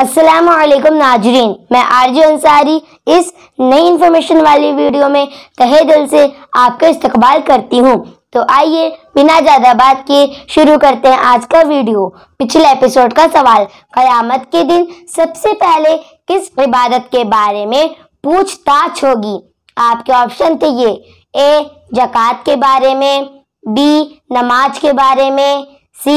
असलकम नाजरीन मैं आरजी अंसारी इस नई इन्फॉर्मेशन वाली वीडियो में तहे दिल से आपका इस्तकबाल करती हूँ तो आइए बिना ज़्यादा बात किए शुरू करते हैं आज का वीडियो पिछले एपिसोड का सवाल क़यामत के दिन सबसे पहले किस इबादत के बारे में पूछताछ होगी आपके ऑप्शन थे ये ए जक़ात के बारे में बी नमाज के बारे में सी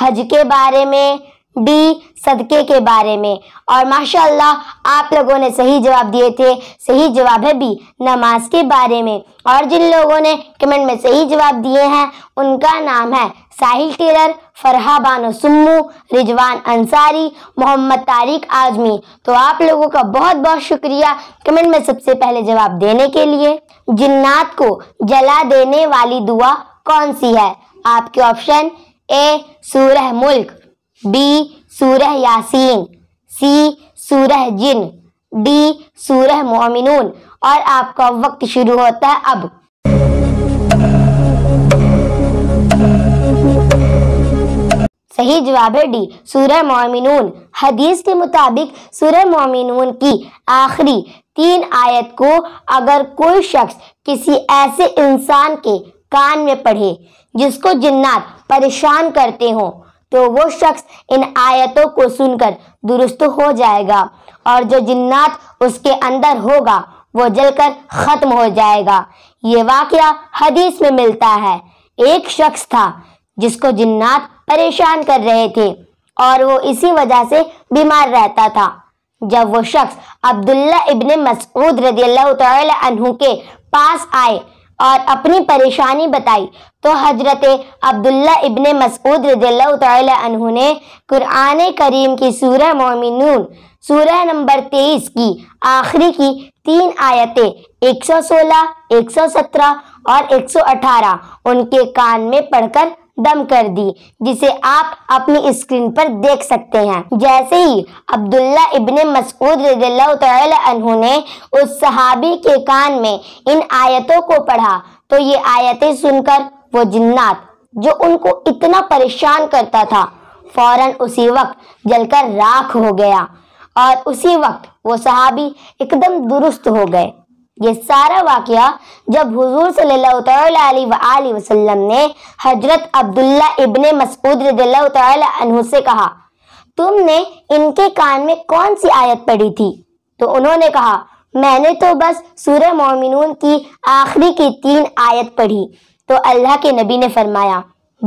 हज के बारे में बी सदके के बारे में और माशाल्लाह आप लोगों ने सही जवाब दिए थे सही जवाब है बी नमाज के बारे में और जिन लोगों ने कमेंट में सही जवाब दिए हैं उनका नाम है साहिल टेलर फरहा बानो सुम्मू रिजवान अंसारी मोहम्मद तारिक आजमी तो आप लोगों का बहुत बहुत शुक्रिया कमेंट में सबसे पहले जवाब देने के लिए जिन्नात को जला देने वाली दुआ कौन सी है आपके ऑप्शन ए सूरह मुल्क बी सूरह यासीन सी सूरह जिन डी सूरह मोमिनून और आपका वक्त शुरू होता है अब सही जवाब है डी सूरह मोमिनून हदीस के मुताबिक सूरह मोमिनून की आखिरी तीन आयत को अगर कोई शख्स किसी ऐसे इंसान के कान में पढ़े जिसको जिन्नात परेशान करते हों तो वो शख्स इन आयतों को सुनकर दुरुस्त हो जाएगा और जो जिन्नात उसके अंदर होगा वो जलकर ख़त्म हो जाएगा ये वाक्य हदीस में मिलता है एक शख्स था जिसको जिन्नात परेशान कर रहे थे और वो इसी वजह से बीमार रहता था जब वो शख्स अब्दुल्ला इब्ने मसऊद रजील्ला तहु के पास आए और अपनी परेशानी बताई तो हजरत अब्दुल्ला इबन मसूद रजील्ला ने कुरान करीम की सूरह मोमिनून सूरह नंबर तेईस की आखिरी की तीन आयतें 116, 117 और 118 उनके कान में पढ़कर दम कर दी जिसे आप अपनी स्क्रीन पर देख सकते हैं जैसे ही अब्दुल्ला इब्ने मसूद ने उस सहाबी के कान में इन आयतों को पढ़ा तो ये आयतें सुनकर वो जिन्नात जो उनको इतना परेशान करता था फौरन उसी वक्त जलकर राख हो गया और उसी वक्त वो सहाबी एकदम दुरुस्त हो गए ये सारा वाक्य जब हजूर सल्लल्लाहु वसल्लम ने हजरत अब्दुल्ला इबन मसूद से कहा तुमने इनके कान में कौन सी आयत पढ़ी थी तो उन्होंने कहा मैंने तो बस सूर्य मोमिनून की आखिरी की तीन आयत पढ़ी तो अल्लाह के नबी ने फरमाया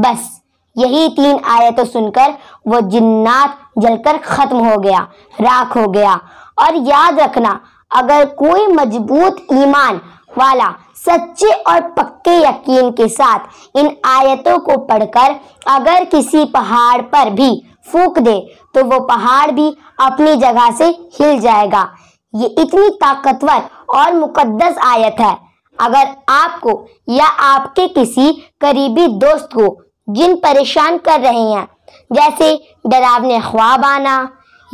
बस यही तीन आयतों सुनकर वो जिन्नात जलकर ख़त्म हो गया राख हो गया और याद रखना अगर कोई मजबूत ईमान वाला सच्चे और पक्के यकीन के साथ इन आयतों को पढ़कर अगर किसी पहाड़ पर भी फूक दे तो वो पहाड़ भी अपनी जगह से हिल जाएगा ये इतनी ताकतवर और मुकद्दस आयत है अगर आपको या आपके किसी करीबी दोस्त को जिन परेशान कर रहे हैं जैसे डरावने ख्वाब आना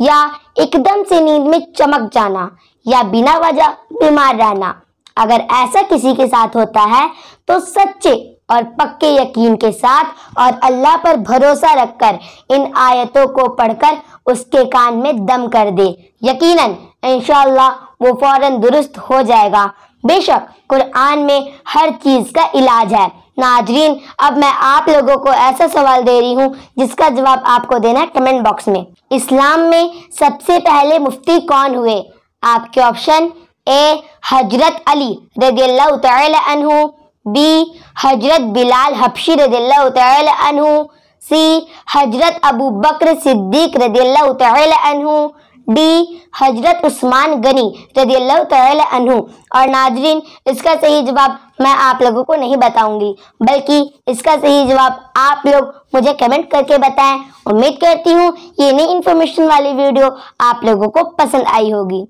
या एकदम से नींद में चमक जाना या बिना वजह बीमार रहना अगर ऐसा किसी के साथ होता है तो सच्चे और पक्के यकीन के साथ और अल्लाह पर भरोसा रखकर इन आयतों को पढ़कर उसके कान में दम कर दे यकीनन इनशाला वो फौरन दुरुस्त हो जाएगा बेशक कुरान में हर चीज का इलाज है नाजरीन अब मैं आप लोगों को ऐसा सवाल दे रही हूँ जिसका जवाब आपको देना है कमेंट बॉक्स में इस्लाम में सबसे पहले मुफ्ती कौन हुए आपके ऑप्शन ए हजरत अली रजील्ला बी हजरत बिलाल हफ्शी रजील्ला सी हजरत अबू बकर सिद्दीक रजील्ला डी हजरत उस्मान गनी रदी और नाजरीन इसका सही जवाब मैं आप लोगों को नहीं बताऊंगी बल्कि इसका सही जवाब आप लोग मुझे कमेंट करके बताएं उम्मीद करती हूँ ये नई इन्फॉर्मेशन वाली वीडियो आप लोगों को पसंद आई होगी